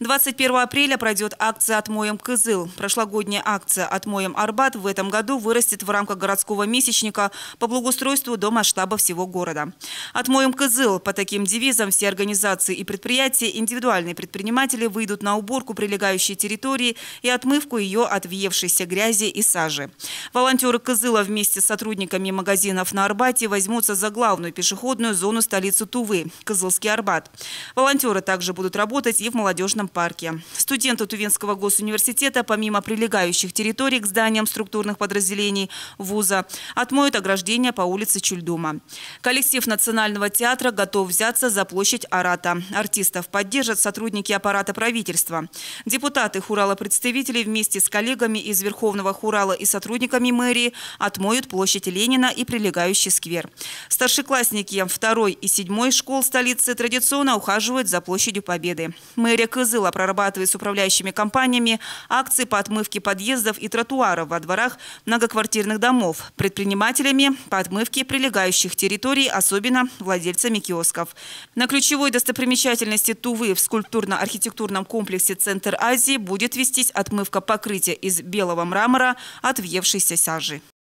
21 апреля пройдет акция «Отмоем Кызыл». Прошлогодняя акция «Отмоем Арбат» в этом году вырастет в рамках городского месячника по благоустройству до масштаба всего города. «Отмоем Кызыл» по таким девизам все организации и предприятия, индивидуальные предприниматели выйдут на уборку прилегающей территории и отмывку ее от въевшейся грязи и сажи. Волонтеры Кызыла вместе с сотрудниками магазинов на Арбате возьмутся за главную пешеходную зону столицы Тувы – Кызылский Арбат. Волонтеры также будут работать и в молодежном парке. Студенты Тувинского госуниверситета, помимо прилегающих территорий к зданиям структурных подразделений вуза, отмоют ограждение по улице Чульдума. Коллектив Национального театра готов взяться за площадь Арата. Артистов поддержат сотрудники аппарата правительства. Депутаты Хурала представителей вместе с коллегами из Верховного Хурала и сотрудниками мэрии отмоют площадь Ленина и прилегающий сквер. Старшеклассники 2 и 7 школ столицы традиционно ухаживают за площадью Победы. Мэрия КЗ Минжило прорабатывает с управляющими компаниями акции по отмывке подъездов и тротуаров во дворах многоквартирных домов, предпринимателями по отмывке прилегающих территорий, особенно владельцами киосков. На ключевой достопримечательности Тувы в скульптурно-архитектурном комплексе «Центр Азии» будет вестись отмывка покрытия из белого мрамора от въевшейся сажи.